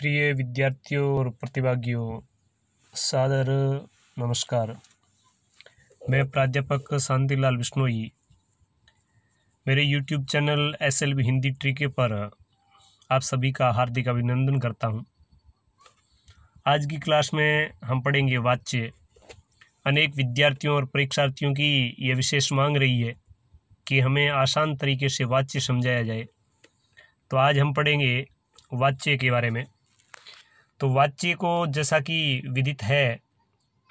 प्रिय विद्यार्थियों और प्रतिभागियों सादर नमस्कार मैं प्राध्यापक शांतिलाल बिश्नोई मेरे YouTube channel S L B Hindi ट्रिके पर आप सभी का हार्दिक अभिनंदन करता हूं। आज की क्लास में हम पढ़ेंगे वाच्य अनेक विद्यार्थियों और परीक्षार्थियों की यह विशेष मांग रही है कि हमें आसान तरीके से वाच्य समझाया जाए तो आज हम पढ़ेंगे वाच्य के बारे में तो वाच्य को जैसा कि विदित है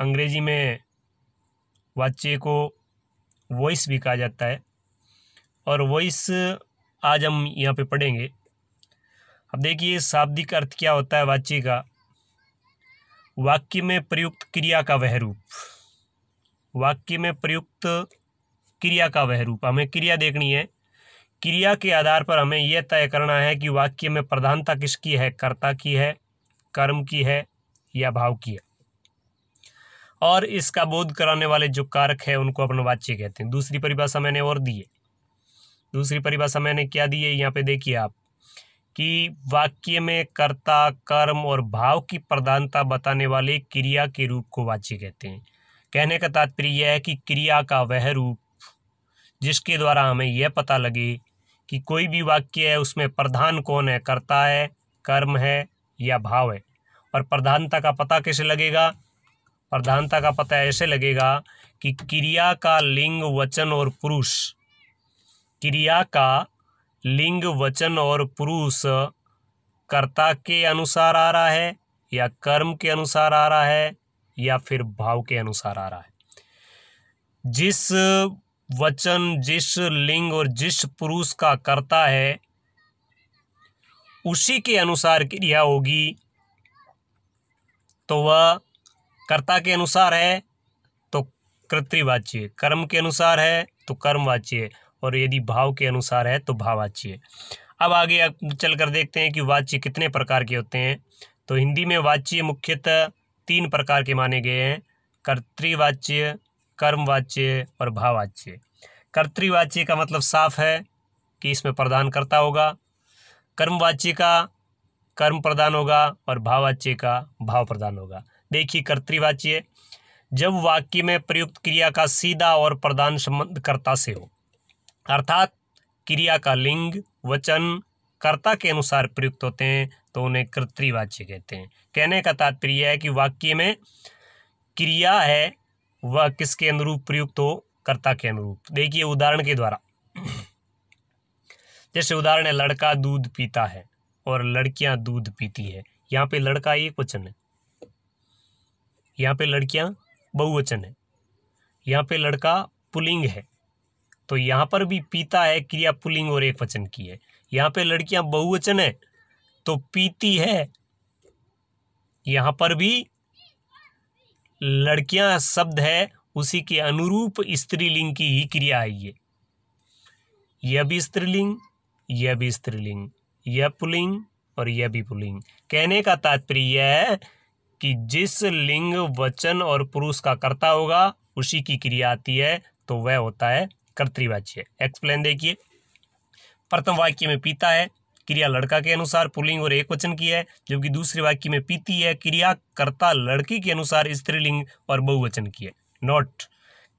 अंग्रेजी में वाच्य को वॉइस भी कहा जाता है और वॉइस आज हम यहाँ पे पढ़ेंगे अब देखिए शाब्दिक अर्थ क्या होता है वाच्य का वाक्य में प्रयुक्त क्रिया का वह रूप वाक्य में प्रयुक्त क्रिया का वह रूप हमें क्रिया देखनी है क्रिया के आधार पर हमें यह तय करना है कि वाक्य में प्रधानता किसकी है कर्ता की है कर्म की है या भाव की है और इसका बोध कराने वाले जो कारक है उनको अपन वाच्य कहते हैं दूसरी परिभाषा मैंने और दी है दूसरी परिभाषा मैंने क्या दी है यहाँ पे देखिए आप कि वाक्य में कर्ता कर्म और भाव की प्रधानता बताने वाले क्रिया के रूप को वाच्य कहते हैं कहने का तात्पर्य यह है कि क्रिया का वह रूप जिसके द्वारा हमें यह पता लगे कि कोई भी वाक्य है उसमें प्रधान कौन है कर्ता है कर्म है या भाव है और प्रधानता का पता कैसे लगेगा प्रधानता का पता ऐसे लगेगा कि क्रिया का लिंग वचन और पुरुष क्रिया का लिंग वचन और पुरुष कर्ता के अनुसार आ रहा है या कर्म के अनुसार आ रहा है या फिर भाव के अनुसार आ रहा है जिस वचन जिस लिंग और जिस पुरुष का कर्ता है उसी के अनुसार क्रिया होगी तो वह कर्ता के अनुसार है तो कर्तृवाच्य कर्म के अनुसार है तो कर्मवाच्य और यदि भाव के अनुसार है तो भाववाच्य अब आगे चल कर देखते हैं कि वाच्य कितने प्रकार के होते हैं तो हिंदी में वाच्य मुख्यतः तीन प्रकार के माने गए हैं कर्तृवाच्य कर्मवाच्य और भाववाच्य कर्तृवाच्य का मतलब साफ है कि इसमें प्रदान करता होगा कर्मवाच्य का कर्म प्रदान होगा और भाववाच्य का भाव प्रदान होगा देखिए कर्तृवाच्य जब वाक्य में प्रयुक्त क्रिया का सीधा और प्रदान संबंध कर्ता से हो अर्थात क्रिया का लिंग वचन कर्ता के अनुसार प्रयुक्त होते हैं तो उन्हें कर्तृवाच्य कहते हैं कहने का तात्पर्य है कि वाक्य में क्रिया है वह किसके अनुरूप प्रयुक्त हो कर्ता के अनुरूप देखिए उदाहरण के द्वारा जैसे उदाहरण है लड़का दूध पीता है और लड़कियां दूध पीती है यहाँ पे लड़का एक वचन है यहाँ पे लड़कियां बहुवचन है यहाँ पे लड़का पुलिंग है तो यहाँ पर भी पीता है क्रिया पुलिंग और एक वचन की है यहाँ पे लड़कियां बहुवचन है तो पीती है यहाँ पर भी लड़कियां शब्द है उसी के अनुरूप स्त्रीलिंग की ही क्रिया है ये यह भी स्त्रीलिंग यह भी स्त्रीलिंग यह पुलिंग और यह भी पुलिंग कहने का तात्पर्य यह है कि जिस लिंग वचन और पुरुष का कर्ता होगा उसी की क्रिया आती है तो वह होता है कर्तृवाच्य एक्सप्लेन देखिए प्रथम वाक्य में पीता है क्रिया लड़का के अनुसार पुलिंग और एक वचन की है जबकि दूसरे वाक्य में पीती है क्रिया कर्ता लड़की के अनुसार स्त्रीलिंग और बहुवचन की है नोट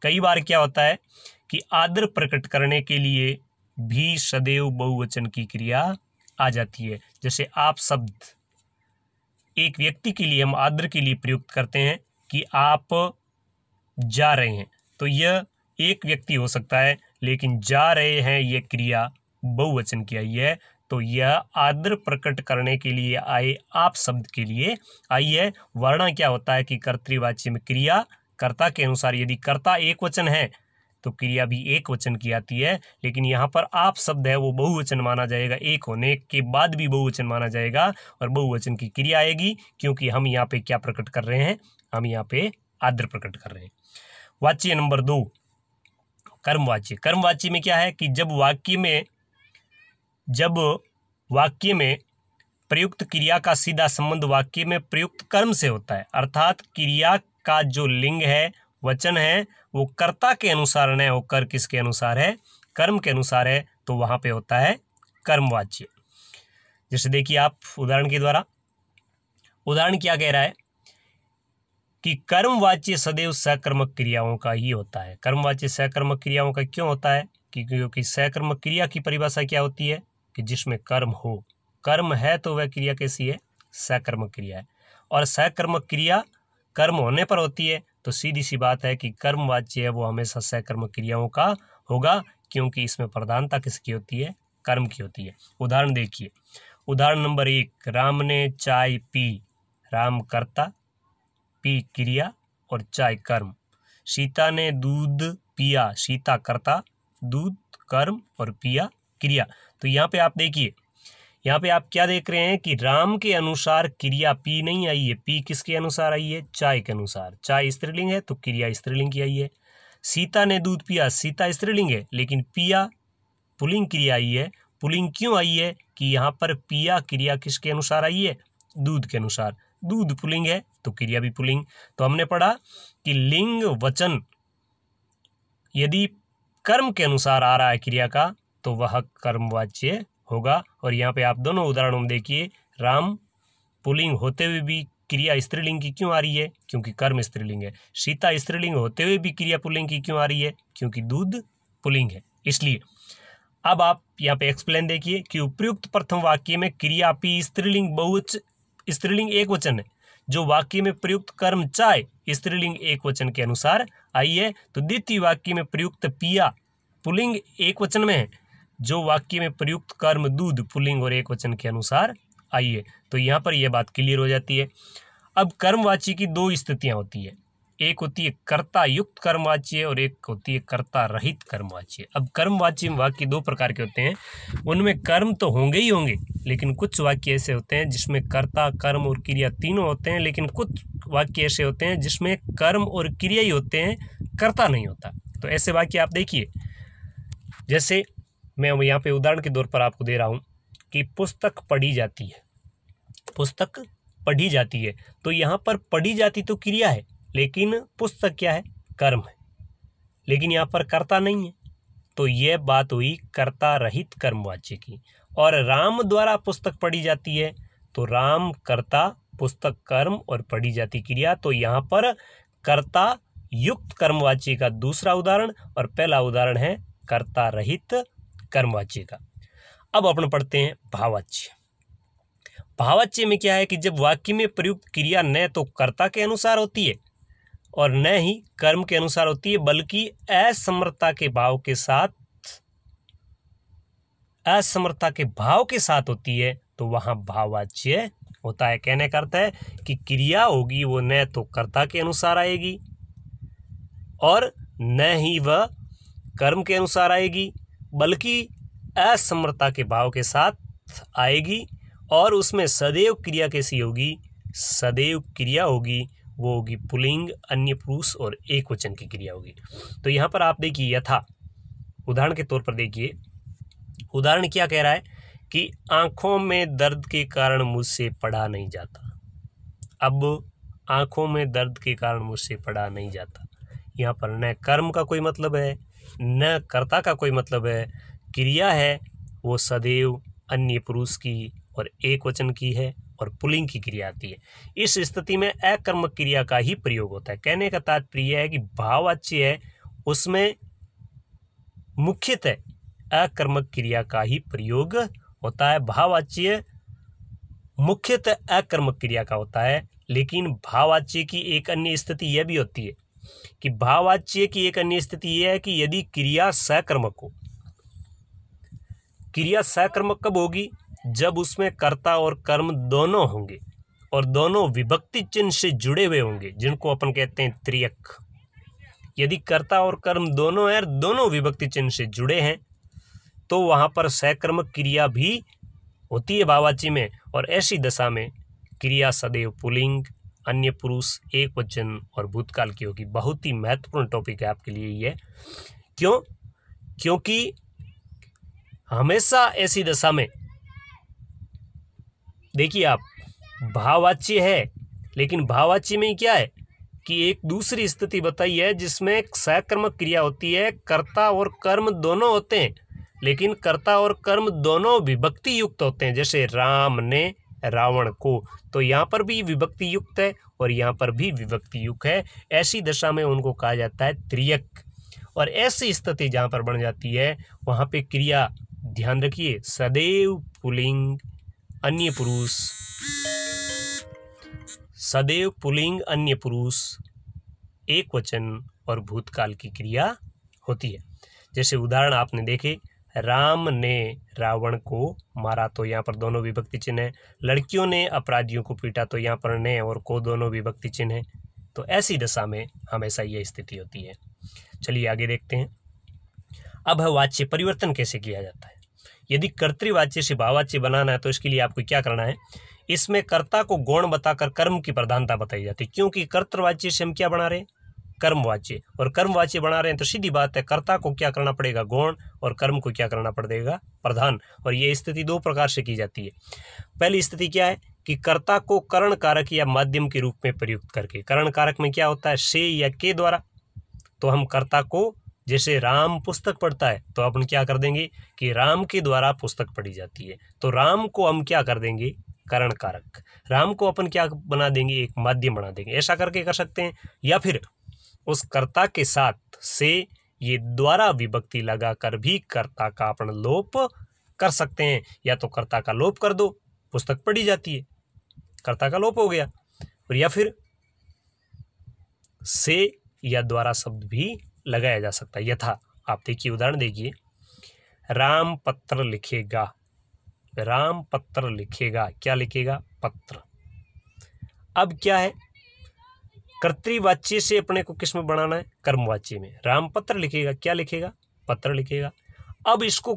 कई बार क्या होता है कि आदर प्रकट करने के लिए भी सदैव बहुवचन की क्रिया आ जाती है जैसे आप शब्द एक व्यक्ति के लिए हम आद्र के लिए प्रयुक्त करते हैं कि आप जा रहे हैं तो यह एक व्यक्ति हो सकता है लेकिन जा रहे हैं यह क्रिया बहुवचन की आई है तो यह आद्र प्रकट करने के लिए आए आप शब्द के लिए आई है वर्णा क्या होता है कि कर्तृवाच्य में क्रिया कर्ता के अनुसार यदि कर्ता एक वचन है तो क्रिया भी एक वचन की आती है लेकिन यहाँ पर आप शब्द है वो बहुवचन माना जाएगा एक होने के बाद भी बहुवचन माना जाएगा और बहुवचन की क्रिया आएगी क्योंकि हम यहाँ पे क्या प्रकट कर रहे हैं हम यहाँ पे आदर प्रकट कर रहे हैं वाच्य नंबर दो कर्मवाच्य कर्मवाच्य में क्या है कि जब वाक्य में जब वाक्य में प्रयुक्त क्रिया का सीधा संबंध वाक्य में प्रयुक्त कर्म से होता है अर्थात क्रिया का जो लिंग है वचन है वो कर्ता के अनुसार न होकर किसके अनुसार है कर्म के अनुसार है तो वहाँ पे होता है कर्मवाच्य जैसे देखिए आप उदाहरण के द्वारा उदाहरण क्या कह रहा है कि कर्मवाच्य सदैव सकर्मक क्रियाओं का ही होता है कर्मवाच्य सकर्मक क्रियाओं का क्यों होता है कि क्योंकि सकर्मक क्रिया की परिभाषा क्या होती है कि जिसमें कर्म हो कर्म है तो वह क्रिया कैसी है सकर्मक क्रिया है और सकर्मक क्रिया कर्म होने पर होती है तो सीधी सी बात है कि कर्म वाच्य है वो हमेशा सहकर्म क्रियाओं का होगा क्योंकि इसमें प्रधानता किसकी होती है कर्म की होती है उदाहरण देखिए उदाहरण नंबर एक राम ने चाय पी राम करता पी क्रिया और चाय कर्म सीता ने दूध पिया सीता करता दूध कर्म और पिया क्रिया तो यहाँ पे आप देखिए यहाँ पे आप क्या देख रहे हैं कि राम के अनुसार क्रिया पी नहीं आई है पी किसके अनुसार आई है चाय के अनुसार चाय स्त्रीलिंग है तो क्रिया स्त्रीलिंग की आई है सीता ने दूध पिया सीता स्त्रीलिंग है लेकिन पिया पुलिंग क्रिया आई है पुलिंग क्यों आई है कि यहाँ पर पिया क्रिया किसके अनुसार आई है दूध के अनुसार दूध पुलिंग है तो क्रिया भी पुलिंग तो हमने पढ़ा कि लिंग वचन यदि कर्म के अनुसार आ रहा है क्रिया का तो वह कर्मवाच्य होगा और यहाँ पे आप दोनों उदाहरणों में देखिए राम पुलिंग होते हुए भी क्रिया स्त्रीलिंग की क्यों आ रही है क्योंकि कर्म स्त्रीलिंग है सीता स्त्रीलिंग होते हुए भी क्रिया पुलिंग की क्यों आ रही है क्योंकि दूध पुलिंग है इसलिए अब आप यहाँ पे एक्सप्लेन देखिए कि उपयुक्त प्रथम वाक्य में क्रियापी स्त्रीलिंग बहुवच स्त्रीलिंग एक वचन है जो वाक्य में प्रयुक्त कर्म चाय स्त्रीलिंग एक वचन के अनुसार आई है तो द्वितीय वाक्य में प्रयुक्त पिया पुलिंग एक वचन में है जो वाक्य में प्रयुक्त कर्म दूध पुलिंग और एक वचन के अनुसार आइए तो यहाँ पर यह बात क्लियर हो जाती है अब कर्मवाची की दो स्थितियाँ होती है एक होती है कर्ता युक्त कर्मवाच्य और एक होती है कर्ता रहित कर्मवाच्य अब कर्मवाच्य वाक्य दो प्रकार के होते हैं उनमें कर्म तो होंगे ही होंगे लेकिन कुछ वाक्य ऐसे होते हैं जिसमें कर्ता कर्म और क्रिया तीनों होते हैं लेकिन कुछ वाक्य ऐसे होते हैं जिसमें कर्म और क्रिया ही होते हैं कर्ता नहीं होता तो ऐसे वाक्य आप देखिए जैसे मैं यहाँ पे उदाहरण के तौर पर आपको दे रहा हूँ कि पुस्तक पढ़ी जाती है पुस्तक पढ़ी जाती है तो यहाँ पर पढ़ी जाती तो क्रिया है लेकिन पुस्तक क्या है कर्म है लेकिन यहाँ पर कर्ता नहीं है तो यह बात हुई कर्ता रहित कर्मवाच्य की और राम द्वारा पुस्तक पढ़ी जाती है तो राम कर्ता पुस्तक कर्म और पढ़ी जाती क्रिया तो यहाँ पर कर्ता युक्त कर्मवाच्य का दूसरा उदाहरण और पहला उदाहरण है कर्ता रहित कर्मवाच्य का अब अपन पढ़ते हैं भावाच्य भावाच्य में क्या है कि जब वाक्य में प्रयुक्त क्रिया न तो कर्ता के अनुसार होती है और न ही कर्म के अनुसार होती है बल्कि असमर्थता के भाव के साथ असमर्थता के भाव के साथ होती है तो वहां भावाच्य होता है कहने का अर्थ है कि क्रिया होगी वो न तो कर्ता के अनुसार आएगी और न ही वह कर्म के अनुसार आएगी बल्कि असमर्थता के भाव के साथ आएगी और उसमें सदैव क्रिया कैसी होगी सदैव क्रिया होगी वो होगी पुलिंग अन्य पुरुष और एक वचन की क्रिया होगी तो यहाँ पर आप देखिए यथा उदाहरण के तौर पर देखिए उदाहरण क्या कह रहा है कि आँखों में दर्द के कारण मुझसे पढ़ा नहीं जाता अब आँखों में दर्द के कारण मुझसे पढ़ा नहीं जाता यहाँ पर न कर्म का कोई मतलब है न कर्ता का कोई मतलब है क्रिया है वो सदैव अन्य पुरुष की और एक वचन की है और पुलिंग की क्रिया आती है इस स्थिति में अकर्मक क्रिया का ही प्रयोग होता है कहने का तात्पर्य है कि भाव है उसमें मुख्यतः अकर्मक क्रिया का ही प्रयोग होता है भाववाच्य मुख्यतः अकर्मक क्रिया का होता है लेकिन भाववाच्य की एक अन्य स्थिति यह भी होती है कि भाववाच्य की एक अन्य स्थिति यह है कि यदि क्रिया सहकर्मक हो क्रिया सहकर्मक कब होगी जब उसमें कर्ता और कर्म दोनों होंगे और दोनों विभक्ति चिन्ह से जुड़े हुए होंगे जिनको अपन कहते हैं त्रियक यदि कर्ता और कर्म दोनों हैं दोनों विभक्ति चिन्ह से जुड़े हैं तो वहाँ पर सहकर्मक क्रिया भी होती है भावाची में और ऐसी दशा में क्रिया सदैव पुलिंग अन्य पुरुष एक वचन और भूतकाल की होगी बहुत ही महत्वपूर्ण टॉपिक है आपके लिए ये क्यों क्योंकि हमेशा ऐसी दशा में देखिए आप भाववाच्य है लेकिन भाववाच्य में क्या है कि एक दूसरी स्थिति बताई है जिसमें सहक्रमक क्रिया होती है कर्ता और कर्म दोनों होते हैं लेकिन कर्ता और कर्म दोनों विभक्ति युक्त होते हैं जैसे राम ने रावण को तो यहाँ पर भी विभक्ति युक्त है और यहाँ पर भी विभक्ति युक्त है ऐसी दशा में उनको कहा जाता है त्रियक और ऐसी स्थिति जहाँ पर बन जाती है वहाँ पे क्रिया ध्यान रखिए सदैव पुलिंग अन्य पुरुष सदैव पुलिंग अन्य पुरुष एक वचन और भूतकाल की क्रिया होती है जैसे उदाहरण आपने देखे राम ने रावण को मारा तो यहाँ पर दोनों विभक्ति चिन्ह है लड़कियों ने अपराधियों को पीटा तो यहाँ पर ने और को दोनों विभक्ति चिन्ह है तो ऐसी दशा में हमेशा यह स्थिति होती है चलिए आगे देखते हैं अब है वाच्य परिवर्तन कैसे किया जाता है यदि कर्तृवाच्य से भाववाच्य बनाना है तो इसके लिए आपको क्या करना है इसमें कर्ता को गौण बताकर कर्म की प्रधानता बताई जाती है क्योंकि कर्तवाच्य से हम क्या बना रहे हैं कर्मवाच्य और कर्मवाच्य बना रहे हैं तो सीधी बात है कर्ता को क्या करना पड़ेगा गौण और कर्म को क्या करना पड़ेगा प्रधान और ये स्थिति दो प्रकार से की जाती है पहली स्थिति क्या है कि कर्ता को करण कारक या माध्यम के रूप में प्रयुक्त करके करण कारक में क्या होता है से या के द्वारा तो हम कर्ता को जैसे राम पुस्तक पढ़ता है तो अपन क्या कर देंगे कि राम के द्वारा पुस्तक पढ़ी जाती है तो राम को हम क्या कर देंगे करण कारक राम को अपन क्या बना देंगे एक माध्यम बना देंगे ऐसा करके कर सकते हैं या फिर उस कर्ता के साथ से ये द्वारा विभक्ति लगाकर भी कर्ता का अपन लोप कर सकते हैं या तो कर्ता का लोप कर दो पुस्तक पढ़ी जाती है कर्ता का लोप हो गया और या फिर से या द्वारा शब्द भी लगाया जा सकता है यथा आप देखिए उदाहरण देखिए राम पत्र लिखेगा राम पत्र लिखेगा क्या लिखेगा पत्र अब क्या है कर्तवाची से अपने को किस में बनाना है कर्मवाच्य में राम पत्र लिखेगा क्या लिखेगा पत्र लिखेगा अब इसको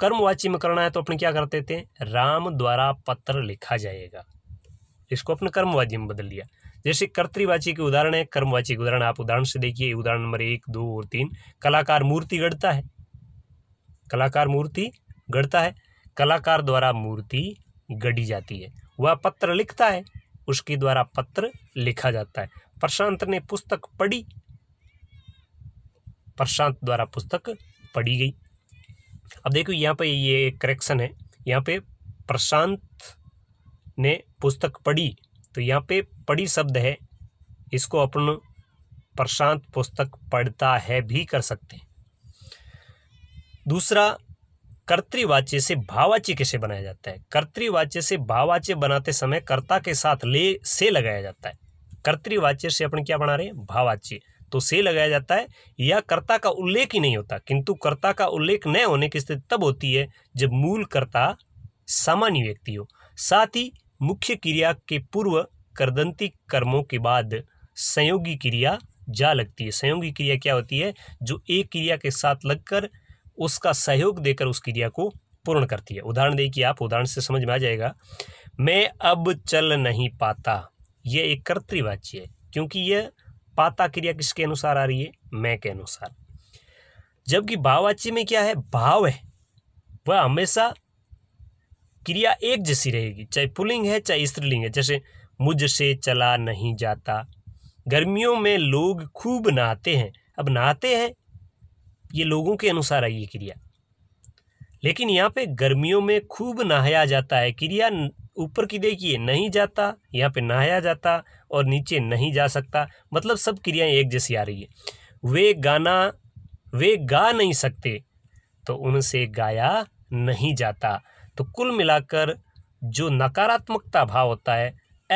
कर्मवाची में करना है तो अपने क्या करते थे हैं राम द्वारा पत्र लिखा जाएगा इसको अपने कर्मवाची में बदल लिया जैसे कर्तवाची के उदाहरण है कर्मवाची के उदाहरण आप उदाहरण से देखिए उदाहरण नंबर एक दो और तीन कलाकार मूर्ति गढ़ता है कलाकार मूर्ति गढ़ता है कलाकार द्वारा मूर्ति गढ़ी जाती है वह पत्र लिखता है उसके द्वारा पत्र लिखा जाता है प्रशांत ने पुस्तक पढ़ी प्रशांत द्वारा पुस्तक पढ़ी गई अब देखो यहाँ पे ये एक करेक्शन है यहाँ पे प्रशांत ने पुस्तक पढ़ी तो यहाँ पे पढ़ी शब्द है इसको अपन प्रशांत पुस्तक पढ़ता है भी कर सकते हैं दूसरा कर्तृवाच्य से भावाच्य कैसे बनाया जाता है कर्तृवाच्य से भावाच्य बनाते समय कर्ता के साथ ले से लगाया जाता है कर्तृवाच्य से अपन क्या बना रहे हैं भावाच्य तो से लगाया जाता है या कर्ता का उल्लेख ही नहीं होता किंतु कर्ता का उल्लेख न होने की स्थिति तब होती है जब मूल कर्ता सामान्य व्यक्ति हो साथ ही मुख्य क्रिया के पूर्व करदंती कर्मों के बाद संयोगी क्रिया जा लगती है संयोगी क्रिया क्या होती है जो एक क्रिया के साथ लगकर उसका सहयोग देकर उस क्रिया को पूर्ण करती है उदाहरण देखिए आप उदाहरण से समझ में आ जाएगा मैं अब चल नहीं पाता ये एक कर्तृवाच्य है क्योंकि यह पाता क्रिया किसके अनुसार आ रही है मैं के अनुसार जबकि भाववाच्य में क्या है भाव है वह हमेशा क्रिया एक जैसी रहेगी चाहे पुलिंग है चाहे स्त्रीलिंग है जैसे मुझसे चला नहीं जाता गर्मियों में लोग खूब नहाते हैं अब नहाते हैं ये लोगों के अनुसार आई है क्रिया लेकिन यहाँ पे गर्मियों में खूब नहाया जाता है क्रिया ऊपर की देखिए नहीं जाता यहाँ पे नहाया जाता और नीचे नहीं जा सकता मतलब सब क्रियाएं एक जैसी आ रही है वे गाना वे गा नहीं सकते तो उनसे गाया नहीं जाता तो कुल मिलाकर जो नकारात्मकता भाव होता है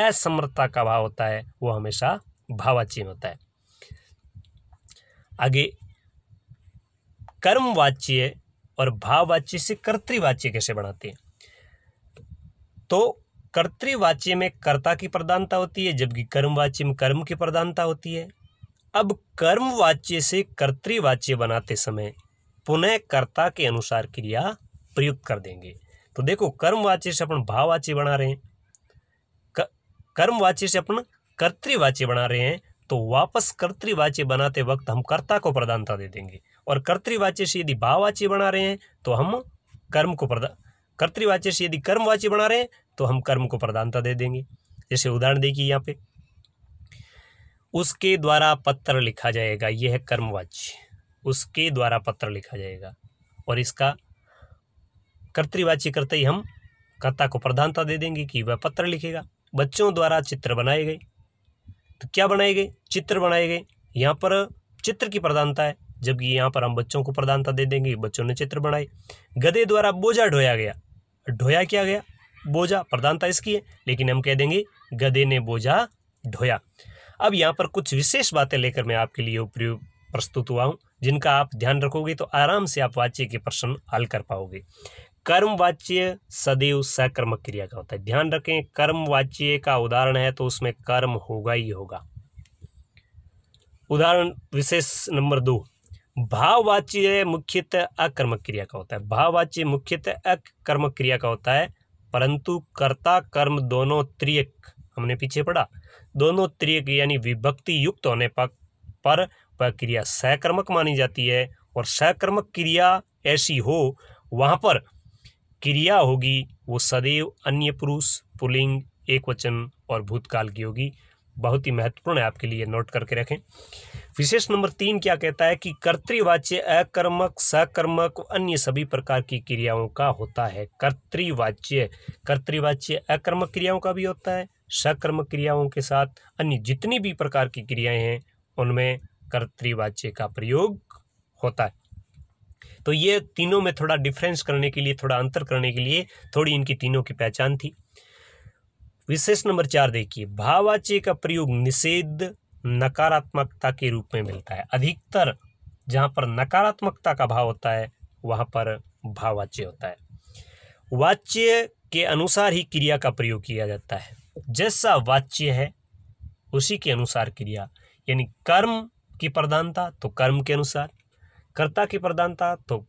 असमर्थता का भाव होता है वो हमेशा भावाचीन होता है आगे कर्मवाच्य और भाववाच्य से कर्तृवाच्य कैसे बनाते हैं तो कर्तृवाच्य में कर्ता की प्रधानता होती है जबकि कर्मवाच्य में कर्म की प्रधानता होती है अब कर्मवाच्य से कर्तृवाच्य बनाते समय पुनः कर्ता के अनुसार क्रिया प्रयुक्त कर देंगे तो देखो कर्मवाच्य से अपन भाववाच्य बना रहे हैं कर्मवाच्य से अपन कर्तृवाच्य बना रहे हैं तो वापस कर्तृवाच्य बनाते वक्त हम कर्ता को प्रधानता दे देंगे और कर्तृवाच्य से यदि भाववाच्य बना रहे हैं तो हम कर्म को प्रदान कर्तवाच्य से यदि कर्मवाच्य बना रहे हैं तो हम कर्म को प्रधानता दे देंगे जैसे उदाहरण देखिए यहाँ पे उसके द्वारा पत्र लिखा जाएगा यह है कर्मवाच्य उसके द्वारा पत्र लिखा जाएगा और इसका कर्तवाच्य करते ही हम कर्ता को प्रधानता दे देंगे कि वह पत्र लिखेगा बच्चों द्वारा चित्र बनाए गए तो क्या बनाए गए चित्र बनाए गए यहाँ पर चित्र की प्रधानता है जबकि यहाँ पर हम बच्चों को प्रधानता दे देंगे बच्चों ने चित्र बनाए गधे द्वारा बोझा ढोया गया ढोया किया गया बोझा प्रधानता इसकी है लेकिन हम कह देंगे गधे ने बोझा ढोया अब यहाँ पर कुछ विशेष बातें लेकर मैं आपके लिए उपयोग प्रस्तुत हुआ हूँ जिनका आप ध्यान रखोगे तो आराम से आप वाच्य के प्रश्न हल कर पाओगे कर्म वाच्य सदैव सकर्मक क्रिया का होता है ध्यान रखें कर्म वाच्य का उदाहरण है तो उसमें कर्म होगा ही होगा उदाहरण विशेष नंबर दो भाववाच्य मुख्यतः अकर्मक क्रिया का होता है भाववाच्य मुख्यतः अकर्मक क्रिया का होता है परंतु कर्ता कर्म दोनों त्रियक हमने पीछे पढ़ा दोनों त्रियक यानी विभक्ति युक्त होने पर पर वह क्रिया सकर्मक मानी जाती है और सकर्मक क्रिया ऐसी हो वहाँ पर क्रिया होगी वो सदैव अन्य पुरुष पुलिंग एक वचन और भूतकाल की होगी बहुत ही महत्वपूर्ण है आपके लिए नोट करके रखें विशेष नंबर तीन क्या कहता है कि कर्तृवाच्य अकर्मक सकर्मक अन्य सभी प्रकार की क्रियाओं का होता है कर्तृवाच्य कर्तृवाच्य अकर्मक क्रियाओं का भी होता है सकर्मक क्रियाओं के साथ अन्य जितनी भी प्रकार की क्रियाएं हैं उनमें कर्तृवाच्य का प्रयोग होता है तो ये तीनों में थोड़ा डिफरेंस करने के लिए थोड़ा अंतर करने के लिए थोड़ी इनकी तीनों की पहचान थी विशेष नंबर चार देखिए भाववाच्य का प्रयोग निषेध नकारात्मकता के रूप में मिलता है अधिकतर जहाँ पर नकारात्मकता का भाव होता है वहाँ पर भाववाच्य होता है वाच्य के अनुसार ही क्रिया का प्रयोग किया जाता है जैसा वाच्य है उसी के अनुसार क्रिया यानी कर्म की प्रधानता तो कर्म के अनुसार कर्ता की प्रधानता तो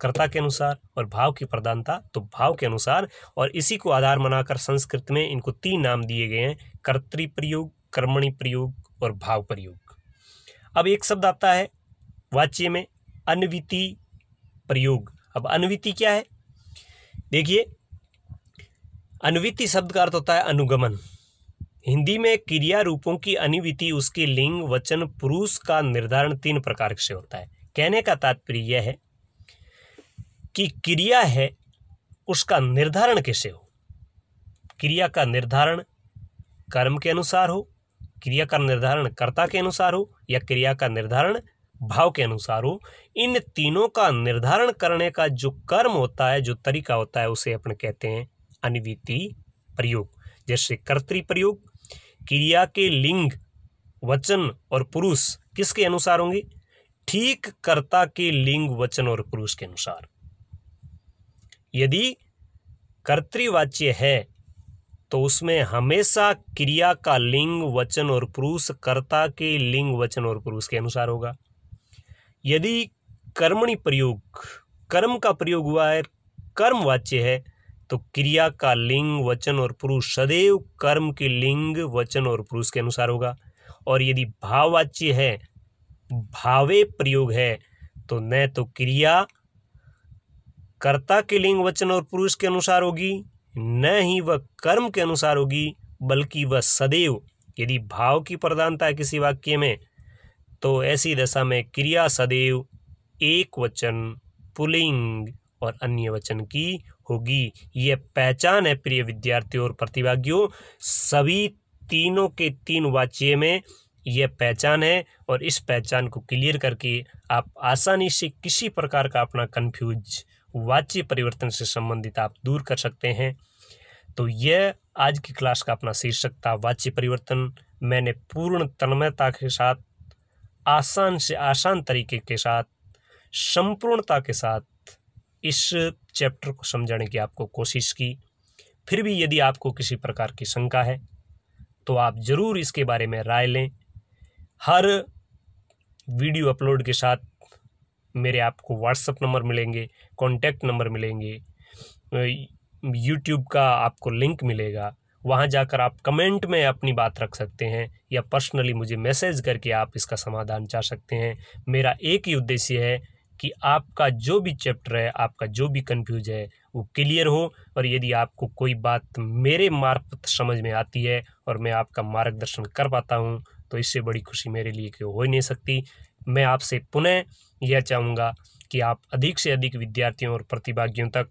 कर्ता के अनुसार और भाव की प्रधानता तो भाव के अनुसार और इसी को आधार मनाकर संस्कृत में इनको तीन नाम दिए गए हैं कर्तृ प्रयोग कर्मणि प्रयोग और भाव प्रयोग अब एक शब्द आता है वाच्य में अनविति प्रयोग अब अनविति क्या है देखिए अनविति शब्द का अर्थ होता है अनुगमन हिंदी में क्रिया रूपों की अनिविति उसके लिंग वचन पुरुष का निर्धारण तीन प्रकार से होता है कहने का तात्पर्य यह है कि क्रिया है उसका निर्धारण कैसे हो क्रिया का निर्धारण कर्म के अनुसार हो क्रिया का निर्धारण कर्ता के अनुसार हो या क्रिया का निर्धारण भाव के अनुसार हो इन तीनों का निर्धारण करने का जो कर्म होता है जो तरीका होता है उसे अपन कहते हैं अनिविति प्रयोग जैसे कर्तरी प्रयोग क्रिया के लिंग वचन और पुरुष किसके अनुसार होंगे ठीक कर्ता के लिंग वचन और पुरुष के अनुसार यदि कर्तृवाच्य है तो उसमें हमेशा क्रिया का लिंग वचन और पुरुष कर्ता के लिंग वचन और पुरुष के अनुसार होगा यदि कर्मणि प्रयोग कर्म का प्रयोग हुआ है कर्म वाच्य है तो क्रिया का लिंग वचन और पुरुष सदैव कर्म के लिंग वचन और पुरुष के अनुसार होगा और यदि भाववाच्य है भावे प्रयोग है तो न तो क्रिया कर्ता के लिंग वचन और पुरुष के अनुसार होगी न ही वह कर्म के अनुसार होगी बल्कि वह सदैव यदि भाव की प्रधानता है किसी वाक्य में तो ऐसी दशा में क्रिया सदैव एक वचन पुलिंग और अन्य वचन की होगी यह पहचान है प्रिय विद्यार्थियों और प्रतिभागियों सभी तीनों के तीन वाच्य में यह पहचान है और इस पहचान को क्लियर करके आप आसानी से किसी प्रकार का अपना कन्फ्यूज वाच्य परिवर्तन से संबंधित आप दूर कर सकते हैं तो यह आज की क्लास का अपना शीर्षक था वाच्य परिवर्तन मैंने पूर्ण तन्मयता के साथ आसान से आसान तरीके के साथ संपूर्णता के साथ इस चैप्टर को समझाने की आपको कोशिश की फिर भी यदि आपको किसी प्रकार की शंका है तो आप ज़रूर इसके बारे में राय लें हर वीडियो अपलोड के साथ मेरे आपको व्हाट्सअप नंबर मिलेंगे कॉन्टैक्ट नंबर मिलेंगे यूट्यूब का आपको लिंक मिलेगा वहाँ जाकर आप कमेंट में अपनी बात रख सकते हैं या पर्सनली मुझे मैसेज करके आप इसका समाधान चाह सकते हैं मेरा एक ही उद्देश्य है कि आपका जो भी चैप्टर है आपका जो भी कंफ्यूज है वो क्लियर हो और यदि आपको कोई बात मेरे मार्फत समझ में आती है और मैं आपका मार्गदर्शन कर पाता हूँ तो इससे बड़ी खुशी मेरे लिए क्यों हो ही नहीं सकती मैं आपसे पुनः यह चाहूँगा कि आप अधिक से अधिक विद्यार्थियों और प्रतिभागियों तक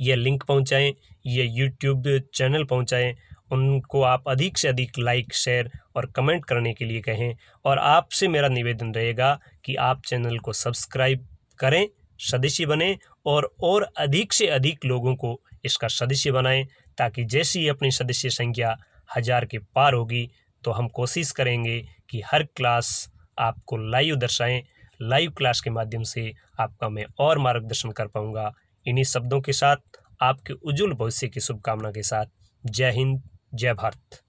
यह लिंक पहुँचाएँ यह यूट्यूब चैनल पहुँचाएँ उनको आप अधिक से अधिक लाइक शेयर और कमेंट करने के लिए कहें और आपसे मेरा निवेदन रहेगा कि आप चैनल को सब्सक्राइब करें सदस्य बने और और अधिक से अधिक लोगों को इसका सदस्य बनाएं ताकि जैसी ही अपनी सदस्य संख्या हज़ार के पार होगी तो हम कोशिश करेंगे कि हर क्लास आपको लाइव दर्शाएं लाइव क्लास के माध्यम से आपका मैं और मार्गदर्शन कर पाऊंगा इन्हीं शब्दों के साथ आपके उज्जवल भविष्य की शुभकामना के साथ जय हिंद जय भारत